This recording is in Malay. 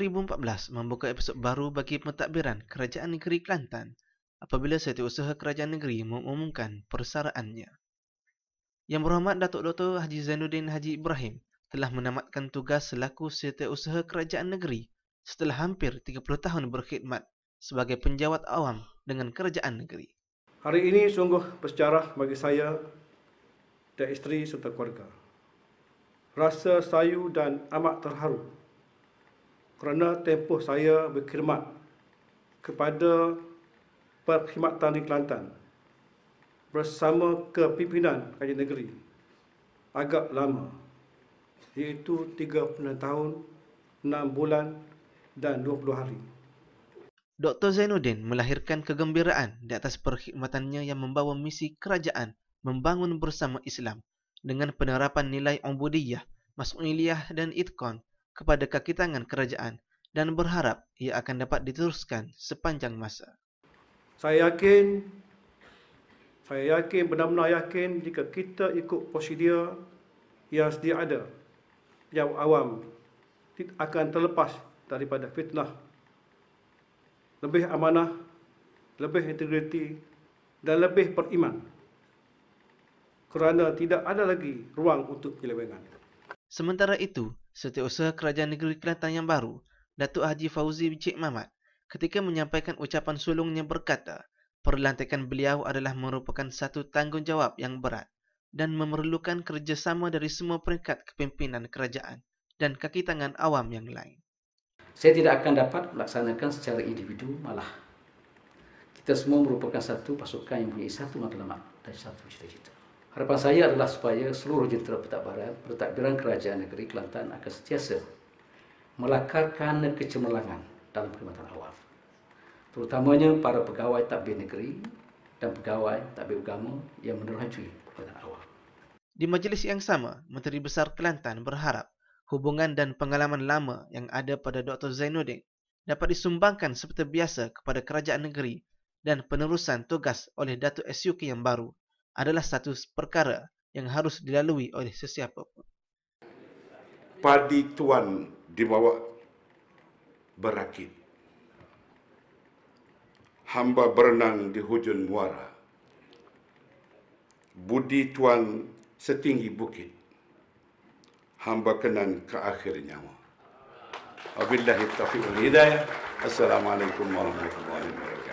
2014 membuka episod baru bagi pentadbiran Kerajaan Negeri Kelantan apabila Setiausaha Kerajaan Negeri mengumumkan persaraannya. Yang berhormat Datuk Dr. Haji Zainuddin Haji Ibrahim telah menamatkan tugas selaku Setiausaha Kerajaan Negeri setelah hampir 30 tahun berkhidmat sebagai penjawat awam dengan Kerajaan Negeri. Hari ini sungguh bersejarah bagi saya dan isteri serta keluarga. Rasa sayu dan amat terharu kerana tempoh saya berkhidmat kepada perkhidmatan di Kelantan bersama kepimpinan Kerajaan Negeri agak lama iaitu 36 tahun, 6 bulan dan 20 hari. Dr. Zainuddin melahirkan kegembiraan di atas perkhidmatannya yang membawa misi kerajaan membangun bersama Islam dengan penerapan nilai umbudiyah, mas'uliyah dan itkon kepada kaki tangan kerajaan dan berharap ia akan dapat diteruskan sepanjang masa. Saya yakin, saya yakin benar-benar yakin jika kita ikut prosedur yang sedia ada, yang awam akan terlepas daripada fitnah. Lebih amanah, lebih integriti dan lebih beriman. Kerana tidak ada lagi ruang untuk penyelewengan. Sementara itu, Setiausaha Kerajaan Negeri Kelantan yang baru, Datuk Haji Fauzi Cik Mamat ketika menyampaikan ucapan sulungnya berkata, perlantikan beliau adalah merupakan satu tanggungjawab yang berat dan memerlukan kerjasama dari semua peringkat kepimpinan kerajaan dan kaki tangan awam yang lain. Saya tidak akan dapat melaksanakan secara individu malah. Kita semua merupakan satu pasukan yang punya satu matlamat dan satu cita-cita. Harapan saya adalah supaya seluruh jentera pertakbiran, pertakbiran kerajaan negeri Kelantan akan sentiasa melakarkan kecemerlangan dalam perkhidmatan awam. Terutamanya para pegawai takbir negeri dan pegawai takbir agama yang menerhajui perkhidmatan awam. Di majlis yang sama, Menteri Besar Kelantan berharap hubungan dan pengalaman lama yang ada pada Dr. Zainuddin dapat disumbangkan seperti biasa kepada kerajaan negeri dan penerusan tugas oleh Datuk SUK yang baru adalah satu perkara yang harus dilalui oleh sesiapa pun. Padi tuan dibawa berakit. Hamba berenang di hujung muara. Budi tuan setinggi bukit. Hamba kenang ke akhir nyawa. Wabillahi taufiq wal hidayah. Assalamualaikum warahmatullahi wabarakatuh.